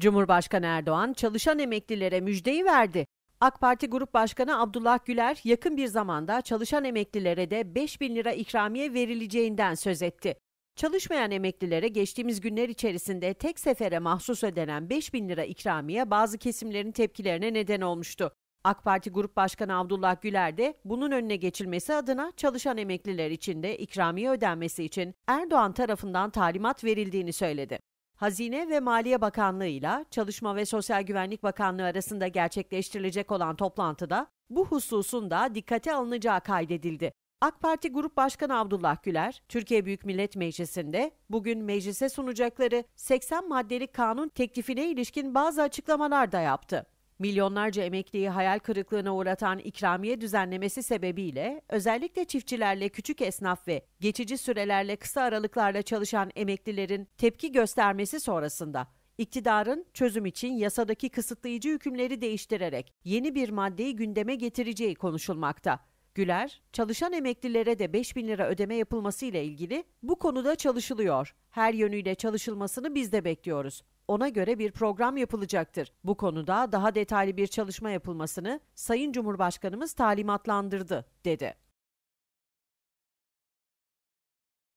Cumhurbaşkanı Erdoğan çalışan emeklilere müjdeyi verdi. AK Parti Grup Başkanı Abdullah Güler yakın bir zamanda çalışan emeklilere de 5 bin lira ikramiye verileceğinden söz etti. Çalışmayan emeklilere geçtiğimiz günler içerisinde tek sefere mahsus ödenen 5 bin lira ikramiye bazı kesimlerin tepkilerine neden olmuştu. AK Parti Grup Başkanı Abdullah Güler de bunun önüne geçilmesi adına çalışan emekliler için de ikramiye ödenmesi için Erdoğan tarafından talimat verildiğini söyledi. Hazine ve Maliye Bakanlığı ile Çalışma ve Sosyal Güvenlik Bakanlığı arasında gerçekleştirilecek olan toplantıda bu hususun da dikkate alınacağı kaydedildi. AK Parti Grup Başkanı Abdullah Güler, Türkiye Büyük Millet Meclisi'nde bugün meclise sunacakları 80 maddelik kanun teklifine ilişkin bazı açıklamalar da yaptı. Milyonlarca emekliyi hayal kırıklığına uğratan ikramiye düzenlemesi sebebiyle özellikle çiftçilerle küçük esnaf ve geçici sürelerle kısa aralıklarla çalışan emeklilerin tepki göstermesi sonrasında iktidarın çözüm için yasadaki kısıtlayıcı hükümleri değiştirerek yeni bir maddeyi gündeme getireceği konuşulmakta. Güler, çalışan emeklilere de 5 bin lira ödeme yapılması ile ilgili bu konuda çalışılıyor. Her yönüyle çalışılmasını biz de bekliyoruz ona göre bir program yapılacaktır. Bu konuda daha detaylı bir çalışma yapılmasını Sayın Cumhurbaşkanımız talimatlandırdı, dedi.